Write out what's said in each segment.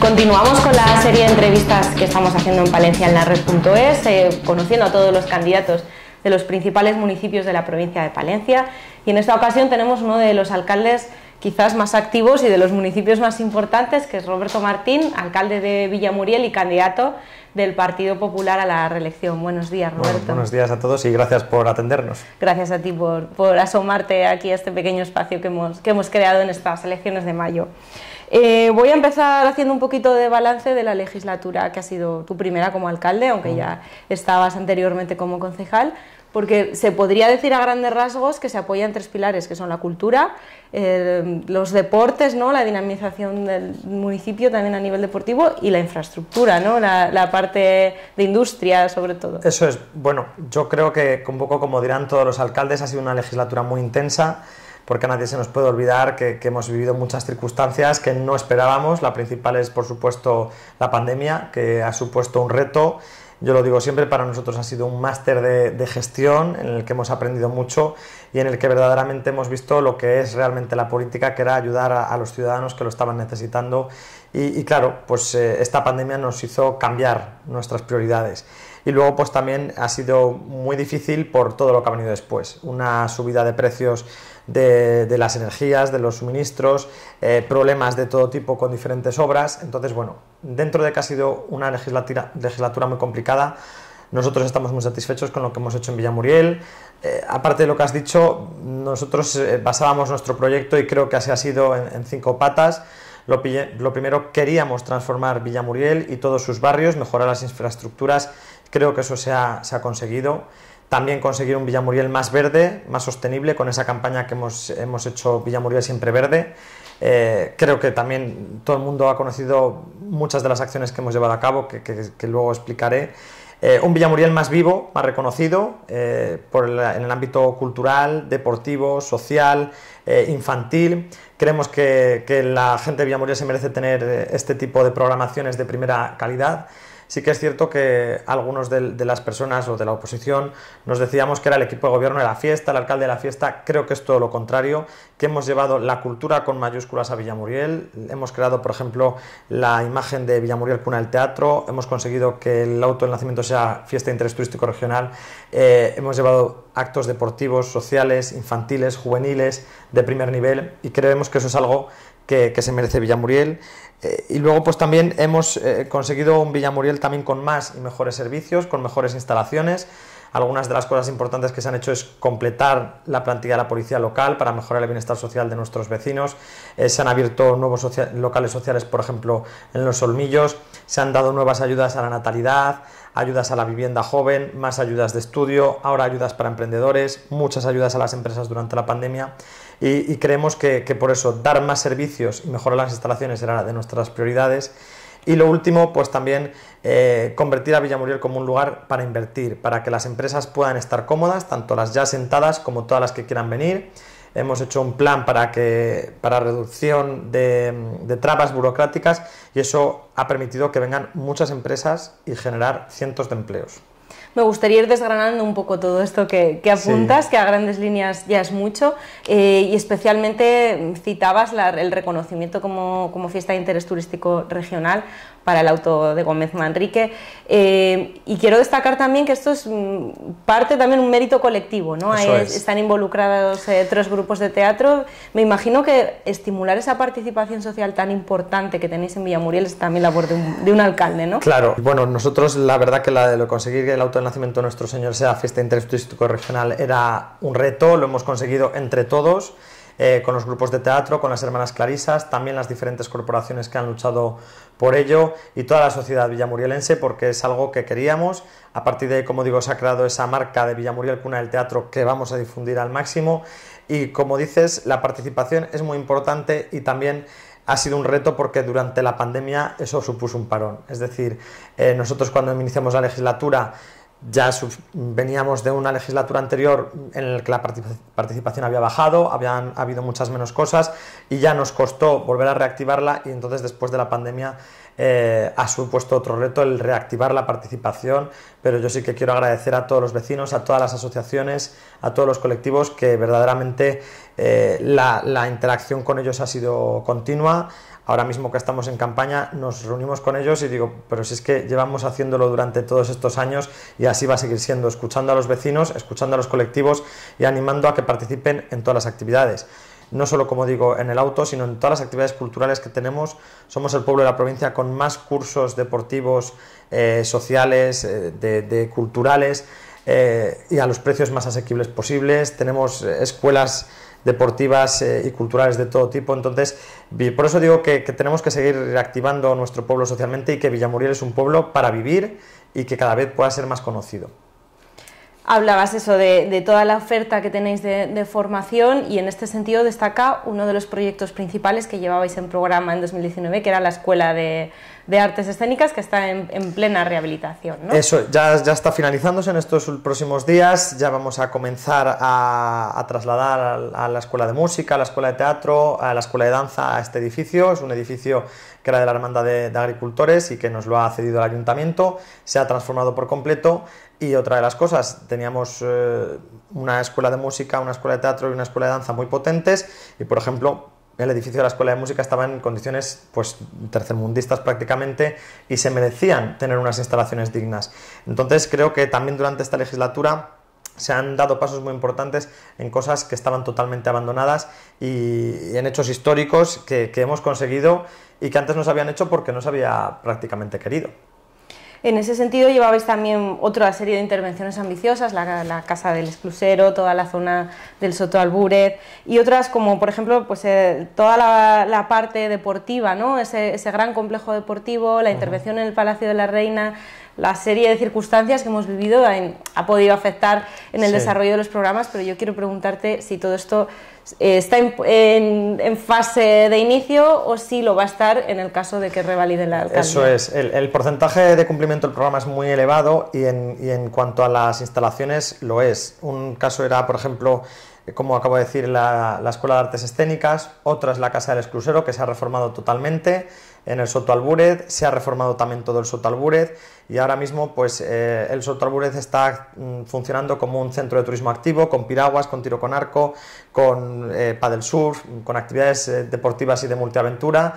Continuamos con la serie de entrevistas que estamos haciendo en Palencia en la red.es, eh, conociendo a todos los candidatos de los principales municipios de la provincia de Palencia. Y en esta ocasión tenemos uno de los alcaldes quizás más activos y de los municipios más importantes, que es Roberto Martín, alcalde de Villamuriel y candidato del Partido Popular a la reelección. Buenos días, Roberto. buenos días a todos y gracias por atendernos. Gracias a ti por, asomarte aquí a este pequeño espacio que hemos creado en estas elecciones de mayo. Eh, voy a empezar haciendo un poquito de balance de la legislatura que ha sido tu primera como alcalde, aunque ya mm. estabas anteriormente como concejal, porque se podría decir a grandes rasgos que se apoyan tres pilares, que son la cultura, eh, los deportes, ¿no? la dinamización del municipio también a nivel deportivo y la infraestructura, ¿no? la, la parte de industria sobre todo. Eso es, bueno, yo creo que un poco como dirán todos los alcaldes, ha sido una legislatura muy intensa porque a nadie se nos puede olvidar que, hemos vivido muchas circunstancias que no esperábamos. La principal es, por supuesto, la pandemia, que ha supuesto un reto. Yo lo digo siempre, para nosotros ha sido un máster de, gestión en el que hemos aprendido mucho y en el que verdaderamente hemos visto lo que es realmente la política, que era ayudar a, los ciudadanos que lo estaban necesitando. Y, claro, pues eh, esta pandemia nos hizo cambiar nuestras prioridades y luego pues también ha sido muy difícil por todo lo que ha venido después. Una subida de precios de, las energías, de los suministros, eh, problemas de todo tipo con diferentes obras. Entonces, bueno, dentro de que ha sido una legislatura, muy complicada, nosotros estamos muy satisfechos con lo que hemos hecho en Villamuriel. Eh, aparte de lo que has dicho, nosotros eh, basábamos nuestro proyecto y creo que así ha sido en, cinco patas. Lo, primero, queríamos transformar Villamuriel y todos sus barrios, mejorar las infraestructuras. Creo que eso se ha conseguido. También conseguir un Villamuriel más verde, más sostenible, con esa campaña que hemos, hemos hecho Villamuriel siempre verde. Eh, creo que también todo el mundo ha conocido muchas de las acciones que hemos llevado a cabo, que, luego explicaré. Eh, un Villamuriel más vivo, más reconocido, eh, en el ámbito cultural, deportivo, social, infantil. Creemos que, que, la gente de Villamuriel se merece tener este tipo de programaciones de primera calidad sí que es cierto que algunos de, las personas o de la oposición nos decíamos que era el equipo de gobierno de la fiesta, el alcalde de la fiesta, creo que es todo lo contrario, que hemos llevado la cultura con mayúsculas a Villamuriel, hemos creado, por ejemplo, la imagen de Villamuriel Cuna del Teatro, hemos conseguido que el auto del nacimiento sea fiesta de interés turístico regional, eh, hemos llevado actos deportivos, sociales, infantiles, juveniles, de primer nivel, y creemos que eso es algo que, se merece Villamuriel. Eh, y luego pues también hemos eh, conseguido un Villamuriel también con más y mejores servicios, con mejores instalaciones. Algunas de las cosas importantes que se han hecho es completar la plantilla de la policía local para mejorar el bienestar social de nuestros vecinos. Eh, se han abierto nuevos locales sociales, por ejemplo, en los Olmillos. Se han dado nuevas ayudas a la natalidad ayudas a la vivienda joven, más ayudas de estudio, ahora ayudas para emprendedores, muchas ayudas a las empresas durante la pandemia y, creemos que, por eso dar más servicios y mejorar las instalaciones era de nuestras prioridades. Y lo último, pues también eh, convertir a Villamuriel como un lugar para invertir, para que las empresas puedan estar cómodas, tanto las ya sentadas como todas las que quieran venir hemos hecho un plan para, que, para reducción de, trabas burocráticas y eso ha permitido que vengan muchas empresas y generar cientos de empleos. Me gustaría ir desgranando un poco todo esto que, apuntas, que a grandes líneas ya es mucho, eh, y especialmente citabas el reconocimiento como, fiesta de interés turístico regional para el auto de Gómez Manrique. Eh, y quiero destacar también que esto es mm, parte también un mérito colectivo, ¿no? Están involucrados eh, tres grupos de teatro. Me imagino que estimular esa participación social tan importante que tenéis en Villamuriel es también labor de un, alcalde, ¿no? Claro. Bueno, nosotros la verdad que la de lo conseguir que el auto de nacimiento de nuestro Señor sea fiesta de regional era un reto, lo hemos conseguido entre todos. Eh, con los grupos de teatro, con las hermanas Clarisas, también las diferentes corporaciones que han luchado por ello y toda la sociedad villamurielense porque es algo que queríamos. A partir de ahí, como digo, se ha creado esa marca de Villamuriel Cuna del Teatro que vamos a difundir al máximo y como dices, la participación es muy importante y también ha sido un reto porque durante la pandemia eso supuso un parón. Es decir, eh, nosotros cuando iniciamos la legislatura ya veníamos de una legislatura anterior en la que la participación había bajado, habían habido muchas menos cosas y ya nos costó volver a reactivarla y entonces después de la pandemia eh, ha supuesto otro reto el reactivar la participación, pero yo sí que quiero agradecer a todos los vecinos, a todas las asociaciones, a todos los colectivos que verdaderamente eh, la interacción con ellos ha sido continua ahora mismo que estamos en campaña, nos reunimos con ellos y digo, pero si es que llevamos haciéndolo durante todos estos años y así va a seguir siendo, escuchando a los vecinos, escuchando a los colectivos y animando a que participen en todas las actividades no solo como digo en el auto, sino en todas las actividades culturales que tenemos. Somos el pueblo de la provincia con más cursos deportivos, eh, sociales, eh, de, culturales eh, y a los precios más asequibles posibles. Tenemos escuelas deportivas eh, y culturales de todo tipo. Entonces, por eso digo que, tenemos que seguir reactivando nuestro pueblo socialmente y que Villamuriel es un pueblo para vivir y que cada vez pueda ser más conocido hablabas eso de, toda la oferta que tenéis de, formación y en este sentido destaca uno de los proyectos principales que llevabais en programa en 2019, que era la Escuela de, Artes Escénicas, que está en, plena rehabilitación. Eso, ya, está finalizándose en estos próximos días, ya vamos a comenzar a, trasladar a, a, la Escuela de Música, a la Escuela de Teatro, a la Escuela de Danza, a este edificio. Es un edificio que era de la Hermandad de Agricultores y que nos lo ha cedido el Ayuntamiento, se ha transformado por completo. Y otra de las cosas, teníamos eh, una escuela de música, una escuela de teatro y una escuela de danza muy potentes y, por ejemplo, el edificio de la escuela de música estaba en condiciones pues tercermundistas prácticamente y se merecían tener unas instalaciones dignas. Entonces creo que también durante esta legislatura se han dado pasos muy importantes en cosas que estaban totalmente abandonadas y en hechos históricos que, que hemos conseguido y que antes no se habían hecho porque no se había prácticamente querido. En ese sentido llevabais también otra serie de intervenciones ambiciosas, la, Casa del Exclusero, toda la zona del Soto Albúrez y otras como por ejemplo pues, eh, toda la, parte deportiva, ¿no? Ese, gran complejo deportivo, la intervención en el Palacio de la Reina, la serie de circunstancias que hemos vivido ha podido afectar en el desarrollo de los programas, pero yo quiero preguntarte si todo esto eh, está en, fase de inicio o si lo va a estar en el caso de que revalide la alcaldía. Eso es, el, porcentaje de cumplimiento del programa es muy elevado y en, y en cuanto a las instalaciones lo es. Un caso era, por ejemplo, eh, como acabo de decir, la, Escuela de Artes Escénicas, otra es la Casa del Exclusero, que se ha reformado totalmente en el Soto Albúrez, se ha reformado también todo el Soto Albúrez y ahora mismo pues eh, el Soto Albúrez está mm, funcionando como un centro de turismo activo, con piraguas, con tiro con arco, con eh, paddle surf, con actividades eh, deportivas y de multiaventura.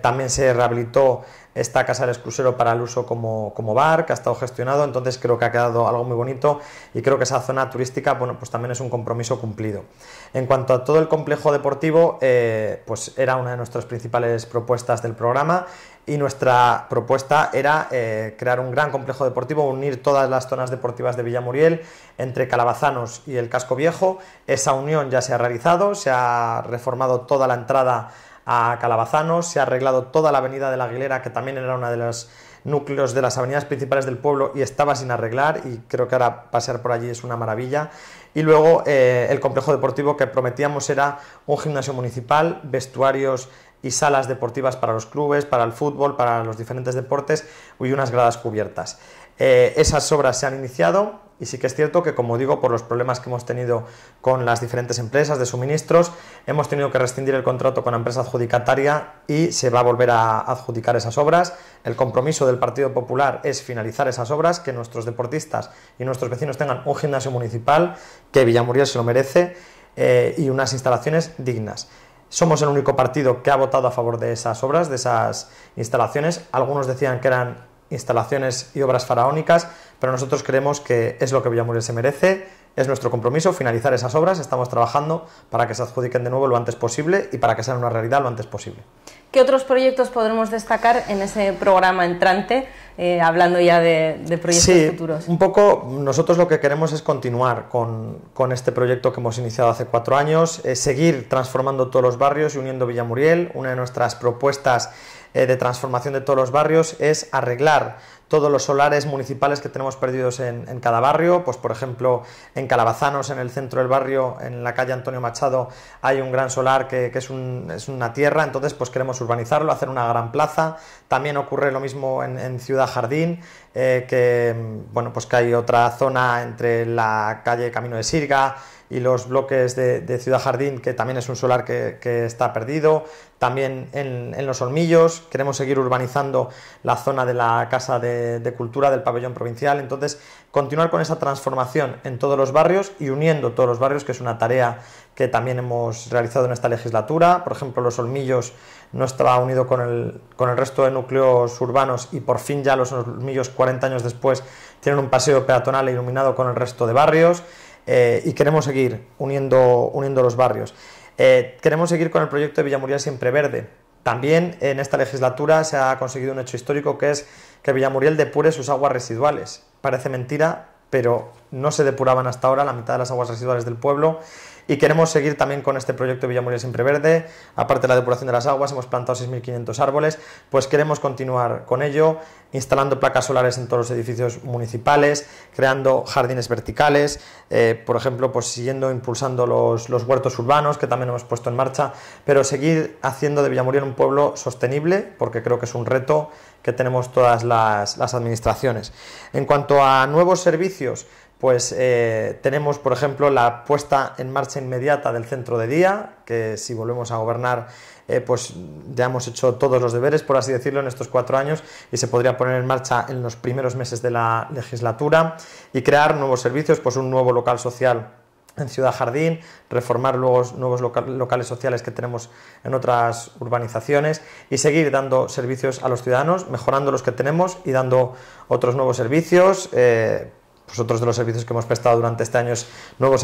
también se rehabilitó esta casa del exclusero para el uso como, bar, que ha estado gestionado, entonces creo que ha quedado algo muy bonito y creo que esa zona turística, bueno, pues también es un compromiso cumplido. En cuanto a todo el complejo deportivo, eh, pues era una de nuestras principales propuestas del programa y nuestra propuesta era eh, crear un gran complejo deportivo, unir todas las zonas deportivas de Villamuriel entre Calabazanos y el Casco Viejo. Esa unión ya se ha realizado, se ha reformado toda la entrada a Calabazanos, se ha arreglado toda la avenida de la Aguilera, que también era una de las núcleos de las avenidas principales del pueblo y estaba sin arreglar y creo que ahora pasear por allí es una maravilla. Y luego eh, el complejo deportivo que prometíamos era un gimnasio municipal, vestuarios y salas deportivas para los clubes, para el fútbol, para los diferentes deportes y unas gradas cubiertas. Eh, esas obras se han iniciado, y sí que es cierto que, como digo, por los problemas que hemos tenido con las diferentes empresas de suministros, hemos tenido que rescindir el contrato con la empresa adjudicataria y se va a volver a adjudicar esas obras. El compromiso del Partido Popular es finalizar esas obras, que nuestros deportistas y nuestros vecinos tengan un gimnasio municipal, que Villamuriel se lo merece, eh, y unas instalaciones dignas. Somos el único partido que ha votado a favor de esas obras, de esas instalaciones. Algunos decían que eran instalaciones y obras faraónicas, pero nosotros creemos que es lo que Villamuriel se merece, es nuestro compromiso finalizar esas obras, estamos trabajando para que se adjudiquen de nuevo lo antes posible y para que sean una realidad lo antes posible. ¿Qué otros proyectos podremos destacar en ese programa entrante, eh, hablando ya de, proyectos sí, futuros? Un poco, nosotros lo que queremos es continuar con, este proyecto que hemos iniciado hace cuatro años, eh, seguir transformando todos los barrios y uniendo Villamuriel. Una de nuestras propuestas eh, de transformación de todos los barrios es arreglar todos los solares municipales que tenemos perdidos en, cada barrio. Pues por ejemplo, en Calabazanos, en el centro del barrio, en la calle Antonio Machado, hay un gran solar que, es, una tierra, entonces pues queremos urbanizarlo, hacer una gran plaza. También ocurre lo mismo en, Ciudad Jardín, eh, que bueno, pues que hay otra zona entre la calle Camino de Sirga y los bloques de, Ciudad Jardín, que también es un solar que, está perdido. También en, en Los Olmillos, queremos seguir urbanizando la zona de la casa de de, cultura del pabellón provincial. Entonces, continuar con esa transformación en todos los barrios y uniendo todos los barrios, que es una tarea que también hemos realizado en esta legislatura. Por ejemplo, Los Olmillos no estaba unido con el, con el resto de núcleos urbanos y por fin ya Los Olmillos, 40 años después, tienen un paseo peatonal e iluminado con el resto de barrios. Eh, y queremos seguir uniendo, uniendo los barrios. Eh, queremos seguir con el proyecto de Villamuriel Siempre Verde. También en esta legislatura se ha conseguido un hecho histórico que es que Villamuriel depure sus aguas residuales. Parece mentira, pero no se depuraban hasta ahora la mitad de las aguas residuales del pueblo y queremos seguir también con este proyecto Villamuriel Siempre Verde, aparte de la depuración de las aguas, hemos plantado 6.500 árboles, pues queremos continuar con ello, instalando placas solares en todos los edificios municipales, creando jardines verticales, eh, por ejemplo, pues siguiendo impulsando los, huertos urbanos que también hemos puesto en marcha, pero seguir haciendo de Villamuriel un pueblo sostenible, porque creo que es un reto que tenemos todas las, las administraciones. En cuanto a nuevos servicios, pues eh, tenemos, por ejemplo, la puesta en marcha inmediata del centro de día, que si volvemos a gobernar, eh, pues ya hemos hecho todos los deberes, por así decirlo, en estos cuatro años y se podría poner en marcha en los primeros meses de la legislatura y crear nuevos servicios, pues un nuevo local social en Ciudad Jardín, reformar luego nuevos locales sociales que tenemos en otras urbanizaciones y seguir dando servicios a los ciudadanos, mejorando los que tenemos y dando otros nuevos servicios. Eh, pues otros de los servicios que hemos prestado durante este año es el nuevo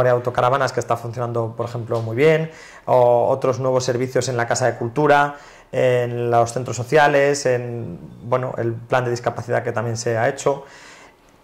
área de autocaravanas que está funcionando, por ejemplo, muy bien, o otros nuevos servicios en la Casa de Cultura, en los centros sociales, en bueno, el plan de discapacidad que también se ha hecho.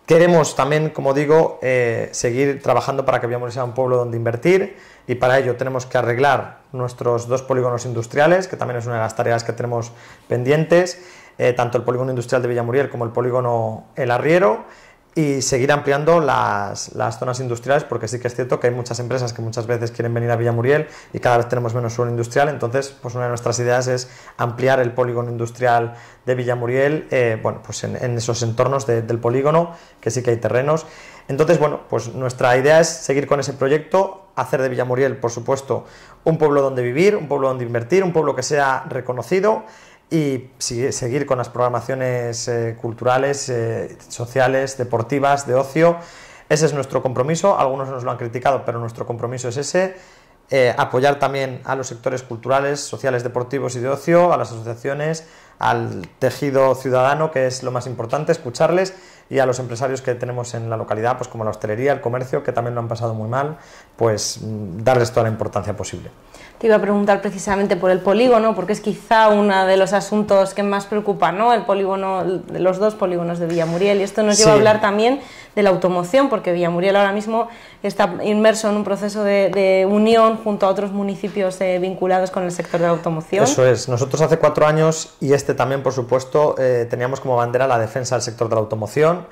Queremos también, como digo, eh, seguir trabajando para que Villamuriel sea un pueblo donde invertir y para ello tenemos que arreglar nuestros dos polígonos industriales, que también es una de las tareas que tenemos pendientes, eh, tanto el polígono industrial de Villamuriel como el polígono El Arriero y seguir ampliando las, zonas industriales, porque sí que es cierto que hay muchas empresas que muchas veces quieren venir a Villamuriel y cada vez tenemos menos suelo industrial, entonces pues una de nuestras ideas es ampliar el polígono industrial de Villamuriel, eh, bueno, pues en, esos entornos del polígono, que sí que hay terrenos. Entonces, bueno, pues nuestra idea es seguir con ese proyecto, hacer de Villamuriel, por supuesto, un pueblo donde vivir, un pueblo donde invertir, un pueblo que sea reconocido y seguir con las programaciones eh, culturales, eh, sociales, deportivas, de ocio. Ese es nuestro compromiso. Algunos nos lo han criticado, pero nuestro compromiso es ese. Eh, apoyar también a los sectores culturales, sociales, deportivos y de ocio, a las asociaciones, al tejido ciudadano, que es lo más importante, escucharles, y a los empresarios que tenemos en la localidad, pues como la hostelería, el comercio, que también lo han pasado muy mal, pues mm, darles toda la importancia posible te iba a preguntar precisamente por el polígono, porque es quizá uno de los asuntos que más preocupa, ¿no? El polígono, los dos polígonos de Villamuriel. Y esto nos lleva a hablar también de la automoción, porque Villamuriel ahora mismo está inmerso en un proceso de, unión junto a otros municipios eh, vinculados con el sector de la automoción. Eso es. Nosotros hace cuatro años, y este también, por supuesto, eh, teníamos como bandera la defensa del sector de la automoción.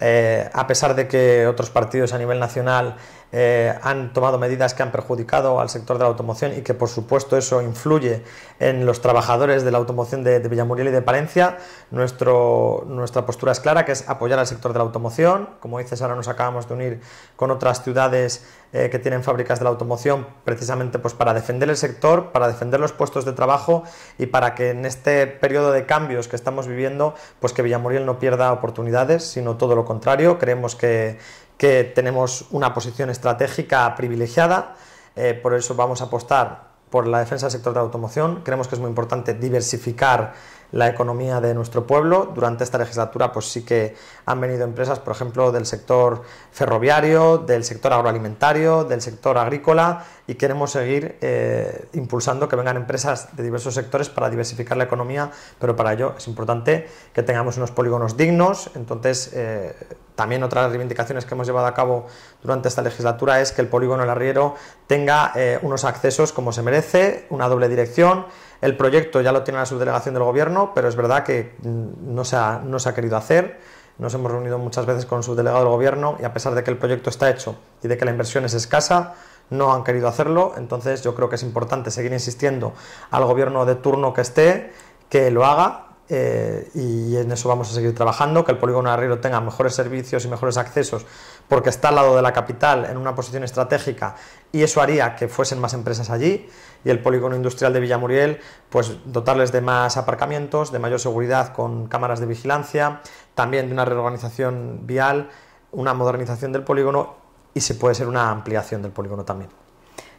Eh, a pesar de que otros partidos a nivel nacional eh, han tomado medidas que han perjudicado al sector de la automoción y que por supuesto eso influye en los trabajadores de la automoción de, Villamuriel y de Palencia. Nuestro, nuestra postura es clara, que es apoyar al sector de la automoción. Como dices, ahora nos acabamos de unir con otras ciudades eh, que tienen fábricas de la automoción precisamente pues, para defender el sector, para defender los puestos de trabajo y para que en este periodo de cambios que estamos viviendo, pues que Villamuriel no pierda oportunidades, sino todo lo contrario. Creemos que que tenemos una posición estratégica privilegiada, eh, por eso vamos a apostar por la defensa del sector de la automoción. Creemos que es muy importante diversificar la economía de nuestro pueblo. Durante esta legislatura pues sí que han venido empresas, por ejemplo, del sector ferroviario, del sector agroalimentario, del sector agrícola y queremos seguir eh, impulsando que vengan empresas de diversos sectores para diversificar la economía, pero para ello es importante que tengamos unos polígonos dignos. Entonces, eh, otra también otras reivindicaciones que hemos llevado a cabo durante esta legislatura es que el polígono El Arriero tenga eh, unos accesos como se merece, una doble dirección, el proyecto ya lo tiene la subdelegación del gobierno, pero es verdad que mm, no se ha, no se ha querido hacer. Nos hemos reunido muchas veces con el subdelegado del gobierno y a pesar de que el proyecto está hecho y de que la inversión es escasa, no han querido hacerlo. Entonces yo creo que es importante seguir insistiendo al gobierno de turno que esté, que lo haga eh, y en eso vamos a seguir trabajando, que el polígono de Arriero tenga mejores servicios y mejores accesos, porque está al lado de la capital, en una posición estratégica, y eso haría que fuesen más empresas allí, y el polígono industrial de Villamuriel, pues dotarles de más aparcamientos, de mayor seguridad con cámaras de vigilancia, también de una reorganización vial, una modernización del polígono, y se puede ser una ampliación del polígono también.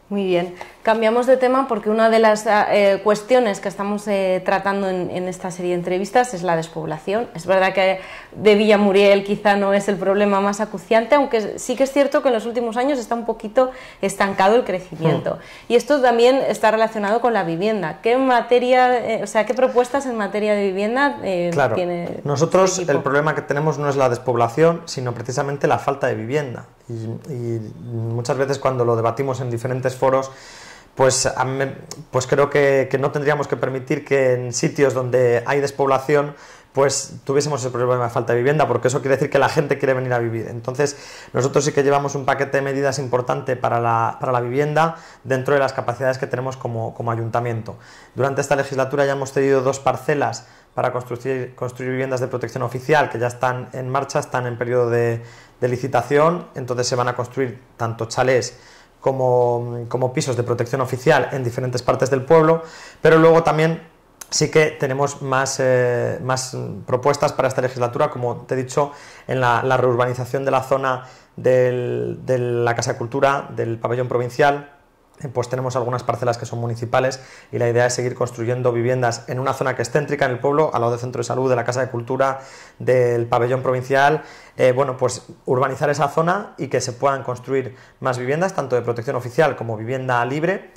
Muy bien. Cambiamos de tema porque una de las ah, eh, cuestiones que estamos eh, tratando en, esta serie de entrevistas es la despoblación. Es verdad que de Villa Muriel quizá no es el problema más acuciante, aunque sí que es cierto que en los últimos años está un poquito estancado el crecimiento. Hmm. Y esto también está relacionado con la vivienda. ¿Qué materia, eh, o sea, qué propuestas en materia de vivienda claro. tiene? Nosotros el problema que tenemos no es la despoblación, sino precisamente la falta de vivienda. Y, muchas veces cuando lo debatimos en diferentes foros, pues, pues creo que, no tendríamos que permitir que en sitios donde hay despoblación pues tuviésemos el problema de falta de vivienda, porque eso quiere decir que la gente quiere venir a vivir. Entonces, nosotros sí que llevamos un paquete de medidas importante para la, para la vivienda dentro de las capacidades que tenemos como, como ayuntamiento. Durante esta legislatura ya hemos tenido dos parcelas para construir, construir viviendas de protección oficial que ya están en marcha, están en periodo de, de licitación, entonces se van a construir tanto chalés como, como pisos de protección oficial en diferentes partes del pueblo, pero luego también sí que tenemos más, eh, más propuestas para esta legislatura, como te he dicho, en la, reurbanización de la zona de la Casa de Cultura, del pabellón provincial, pues tenemos algunas parcelas que son municipales y la idea es seguir construyendo viviendas en una zona que es céntrica en el pueblo, al lado del centro de salud, de la casa de cultura, del pabellón provincial, eh, bueno, pues urbanizar esa zona y que se puedan construir más viviendas, tanto de protección oficial como vivienda libre.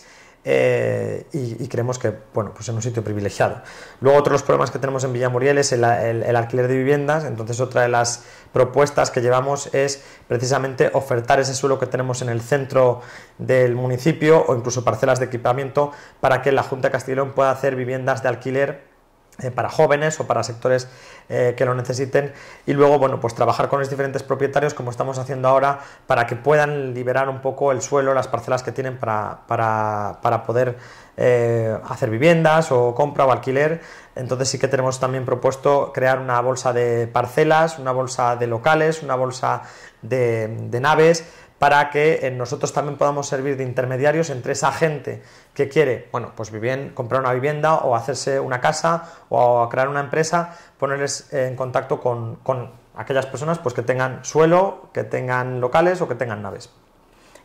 Eh, y, creemos que, bueno, pues en un sitio privilegiado. Luego otro de los problemas que tenemos en Villamuriel es el, el, alquiler de viviendas, entonces otra de las propuestas que llevamos es precisamente ofertar ese suelo que tenemos en el centro del municipio o incluso parcelas de equipamiento para que la Junta de Castellón pueda hacer viviendas de alquiler eh, para jóvenes o para sectores eh, que lo necesiten y luego bueno pues trabajar con los diferentes propietarios como estamos haciendo ahora para que puedan liberar un poco el suelo las parcelas que tienen para, poder eh, hacer viviendas o compra o alquiler entonces sí que tenemos también propuesto crear una bolsa de parcelas una bolsa de locales una bolsa de naves para que eh, nosotros también podamos servir de intermediarios entre esa gente que quiere, bueno, pues comprar una vivienda o hacerse una casa o crear una empresa, ponerles eh, en contacto con, con aquellas personas pues, que tengan suelo, que tengan locales o que tengan naves.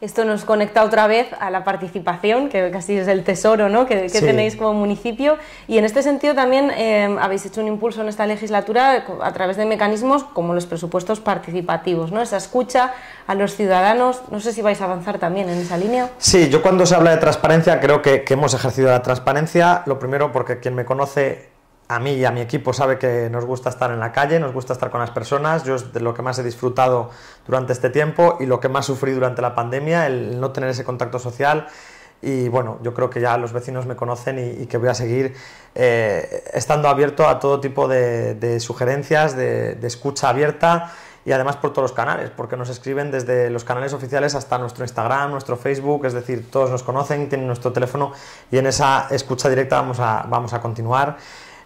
Esto nos conecta otra vez a la participación, que casi es el tesoro ¿no? que, tenéis como municipio. Y en este sentido también eh, habéis hecho un impulso en esta legislatura a través de mecanismos como los presupuestos participativos, ¿no? esa escucha a los ciudadanos. No sé si vais a avanzar también en esa línea. Sí, yo cuando se habla de transparencia creo que hemos ejercido la transparencia. Lo primero porque quien me conoce a mí y a mi equipo sabe que nos gusta estar en la calle, nos gusta estar con las personas. Yo es de lo que más he disfrutado durante este tiempo y lo que más sufrí durante la pandemia, el no tener ese contacto social. Y bueno, yo creo que ya los vecinos me conocen y, que voy a seguir eh, estando abierto a todo tipo de, sugerencias, de, de escucha abierta y además por todos los canales, porque nos escriben desde los canales oficiales hasta nuestro Instagram, nuestro Facebook, es decir, todos nos conocen, tienen nuestro teléfono y en esa escucha directa vamos a, vamos a continuar.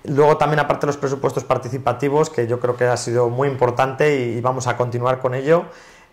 Luego también aparte de los presupuestos participativos, que yo creo que ha sido muy importante y, vamos a continuar con ello.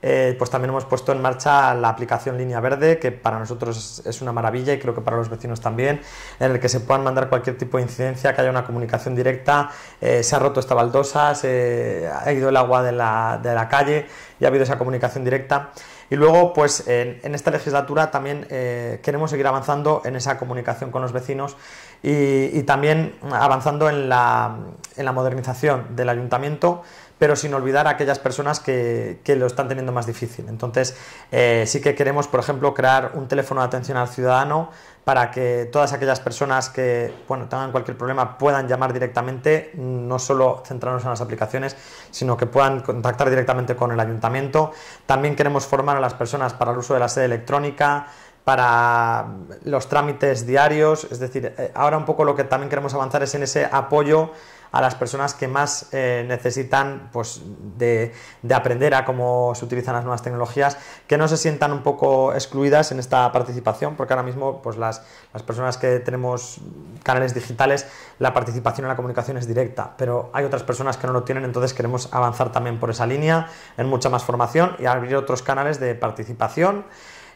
Eh, pues también hemos puesto en marcha la aplicación Línea Verde, que para nosotros es una maravilla y creo que para los vecinos también, en el que se puedan mandar cualquier tipo de incidencia, que haya una comunicación directa, eh, se ha roto esta baldosa, se ha ido el agua de la, de la calle y ha habido esa comunicación directa. Y luego, pues en, esta legislatura también eh, queremos seguir avanzando en esa comunicación con los vecinos y, también avanzando en la, en la modernización del ayuntamiento pero sin olvidar a aquellas personas que, lo están teniendo más difícil. Entonces, eh, sí que queremos, por ejemplo, crear un teléfono de atención al ciudadano para que todas aquellas personas que bueno, tengan cualquier problema puedan llamar directamente, no solo centrarnos en las aplicaciones, sino que puedan contactar directamente con el ayuntamiento. También queremos formar a las personas para el uso de la sede electrónica, para los trámites diarios, es decir, eh, ahora un poco lo que también queremos avanzar es en ese apoyo a las personas que más eh, necesitan pues, de, aprender a cómo se utilizan las nuevas tecnologías, que no se sientan un poco excluidas en esta participación, porque ahora mismo pues, las, personas que tenemos canales digitales, la participación en la comunicación es directa, pero hay otras personas que no lo tienen, entonces queremos avanzar también por esa línea, en mucha más formación y abrir otros canales de participación.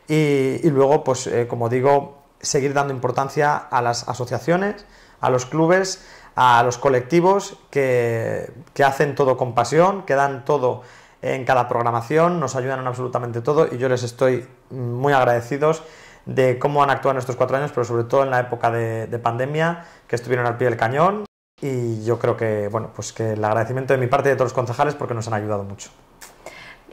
Y, luego, pues eh, como digo, seguir dando importancia a las asociaciones, a los clubes, a los colectivos que, hacen todo con pasión, que dan todo en cada programación, nos ayudan en absolutamente todo y yo les estoy muy agradecidos de cómo han actuado en estos cuatro años, pero sobre todo en la época de, pandemia, que estuvieron al pie del cañón. Y yo creo que, bueno, pues que el agradecimiento de mi parte y de todos los concejales porque nos han ayudado mucho.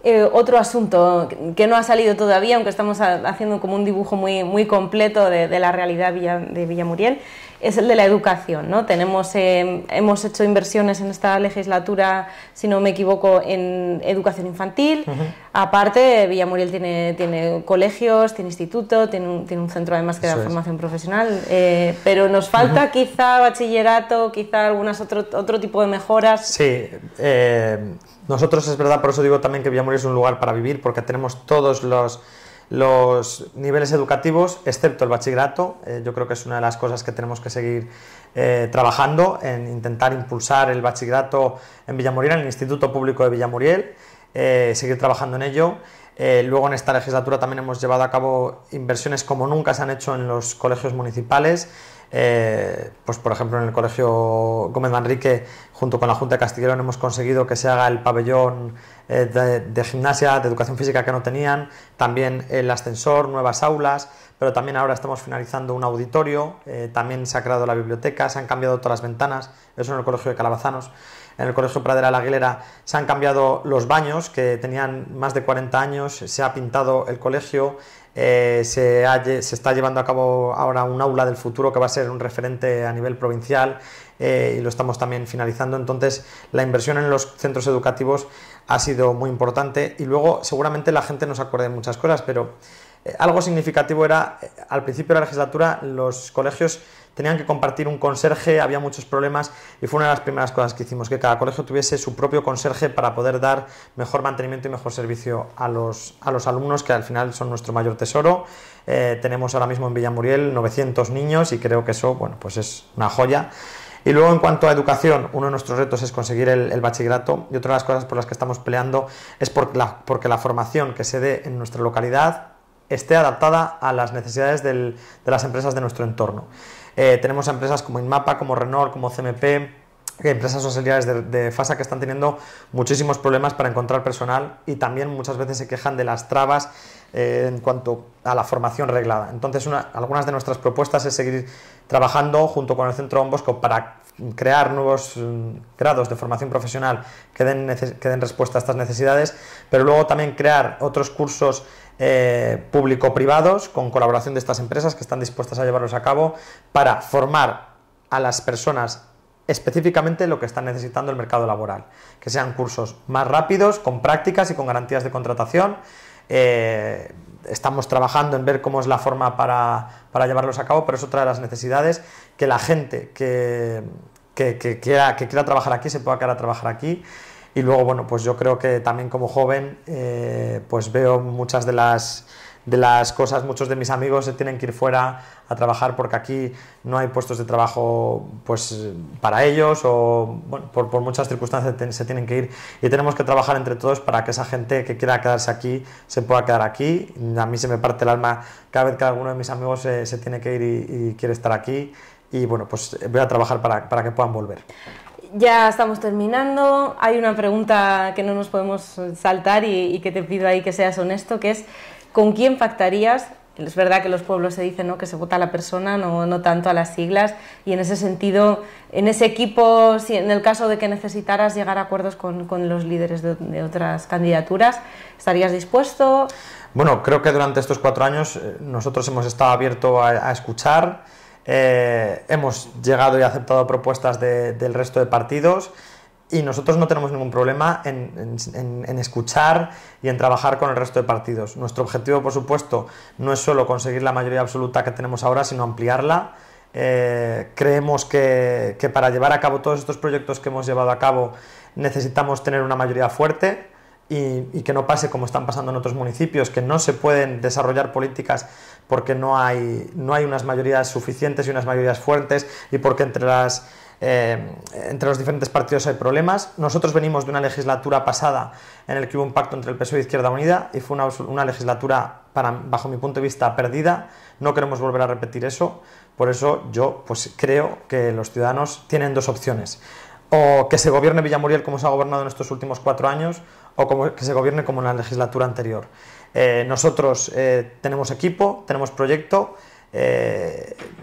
Eh, otro asunto que no ha salido todavía, aunque estamos haciendo como un dibujo muy, muy completo de, la realidad de Villamuriel, es el de la educación. ¿no? Tenemos, eh, hemos hecho inversiones en esta legislatura, si no me equivoco, en educación infantil. Aparte, Villamuriel tiene, tiene colegios, tiene instituto, tiene un, tiene un centro además que da formación profesional, eh, pero nos falta quizá bachillerato, quizá algunas otro, otro tipo de mejoras. Sí, nosotros es verdad, por eso digo también que Villamuriel es un lugar para vivir, porque tenemos todos los, niveles educativos, excepto el bachillerato. Eh, yo creo que es una de las cosas que tenemos que seguir eh, trabajando, en intentar impulsar el bachillerato en Villamuriel, en el Instituto Público de Villamuriel, eh, seguir trabajando en ello. luego en esta legislatura también hemos llevado a cabo inversiones como nunca se han hecho en los colegios municipales. Eh, pues por ejemplo en el Colegio Gómez Manrique, junto con la Junta de Castellón, hemos conseguido que se haga el pabellón eh, de, gimnasia, de educación física que no tenían, también el ascensor, nuevas aulas, pero también ahora estamos finalizando un auditorio, eh, también se ha creado la biblioteca, se han cambiado todas las ventanas, eso en el Colegio de Calabazanos. En el Colegio Pradera la Aguilera se han cambiado los baños que tenían más de 40 años, se ha pintado el colegio, eh, se, se, está llevando a cabo ahora un aula del futuro que va a ser un referente a nivel provincial eh, y lo estamos también finalizando. Entonces, la inversión en los centros educativos ha sido muy importante y luego seguramente la gente no se acuerde de muchas cosas, pero eh, algo significativo era, al principio de la legislatura, los colegios tenían que compartir un conserje, había muchos problemas y fue una de las primeras cosas que hicimos, que cada colegio tuviese su propio conserje para poder dar mejor mantenimiento y mejor servicio a los, a los alumnos, que al final son nuestro mayor tesoro. Eh, tenemos ahora mismo en Villamuriel 900 niños y creo que eso, bueno, pues es una joya. Y luego en cuanto a educación, uno de nuestros retos es conseguir el, bachillerato y otra de las cosas por las que estamos peleando es la, porque la formación que se dé en nuestra localidad esté adaptada a las necesidades de las empresas de nuestro entorno. Eh, tenemos empresas como Inmapa, como Renault, como CMP, empresas sociales de, FASA que están teniendo muchísimos problemas para encontrar personal y también muchas veces se quejan de las trabas eh, en cuanto a la formación reglada. Entonces, una, algunas de nuestras propuestas es seguir trabajando junto con el Centro Ombosco para crear nuevos mm, grados de formación profesional que den, que den, respuesta a estas necesidades, pero luego también crear otros cursos eh, público-privados con colaboración de estas empresas que están dispuestas a llevarlos a cabo para formar a las personas específicamente lo que está necesitando el mercado laboral, que sean cursos más rápidos, con prácticas y con garantías de contratación. Eh, estamos trabajando en ver cómo es la forma para, llevarlos a cabo, pero es otra de las necesidades que la gente que, que, quiera, trabajar aquí se pueda quedar a trabajar aquí. Y luego, bueno, pues yo creo que también como joven, eh, pues veo muchas de las de las cosas, muchos de mis amigos se tienen que ir fuera a trabajar porque aquí no hay puestos de trabajo pues, para ellos o bueno, por, muchas circunstancias se tienen que ir y tenemos que trabajar entre todos para que esa gente que quiera quedarse aquí se pueda quedar aquí. A mí se me parte el alma cada vez que alguno de mis amigos se, tiene que ir y, quiere estar aquí y bueno, pues voy a trabajar para, que puedan volver ya estamos terminando. Hay una pregunta que no nos podemos saltar y, y, que te pido ahí que seas honesto, que es ¿Con quién pactarías? Es verdad que los pueblos se dicen ¿no? que se vota a la persona, no, no tanto a las siglas, y en ese sentido, en ese equipo, si en el caso de que necesitaras llegar a acuerdos con, los líderes de, otras candidaturas, ¿estarías dispuesto? Bueno, creo que durante estos cuatro años eh, nosotros hemos estado abierto a, escuchar, eh, hemos llegado y aceptado propuestas del resto de partidos y nosotros no tenemos ningún problema en, escuchar y en trabajar con el resto de partidos. Nuestro objetivo, por supuesto, no es solo conseguir la mayoría absoluta que tenemos ahora, sino ampliarla. Eh, creemos que, para llevar a cabo todos estos proyectos que hemos llevado a cabo necesitamos tener una mayoría fuerte y, y que no pase como están pasando en otros municipios, que no se pueden desarrollar políticas porque no hay, no hay unas mayorías suficientes y unas mayorías fuertes y porque entre las eh, entre los diferentes partidos hay problemas. Nosotros venimos de una legislatura pasada en el que hubo un pacto entre el PSOE y Izquierda Unida y fue una, legislatura, bajo mi punto de vista, perdida. No queremos volver a repetir eso. Por eso yo pues, creo que los ciudadanos tienen dos opciones. O que se gobierne Villamuriel como se ha gobernado en estos últimos cuatro años, o que se gobierne como en la legislatura anterior. Eh, nosotros eh, tenemos equipo, tenemos proyecto,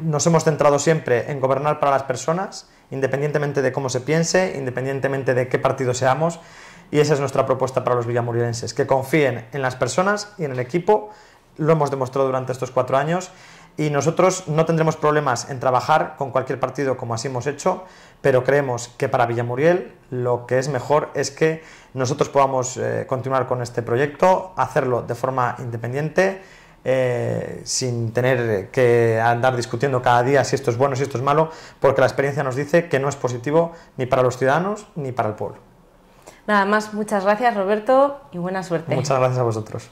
nos hemos centrado siempre en gobernar para las personas independientemente de cómo se piense, independientemente de qué partido seamos. Y esa es nuestra propuesta para los villamurienses, que confíen en las personas y en el equipo. Lo hemos demostrado durante estos cuatro años y nosotros no tendremos problemas en trabajar con cualquier partido como así hemos hecho, pero creemos que para Villamuriel lo que es mejor es que nosotros podamos eh, continuar con este proyecto, hacerlo de forma independiente eh, sin tener que andar discutiendo cada día si esto es bueno, si esto es malo, porque la experiencia nos dice que no es positivo ni para los ciudadanos ni para el pueblo. Nada más, muchas gracias Roberto y buena suerte. Muchas gracias a vosotros.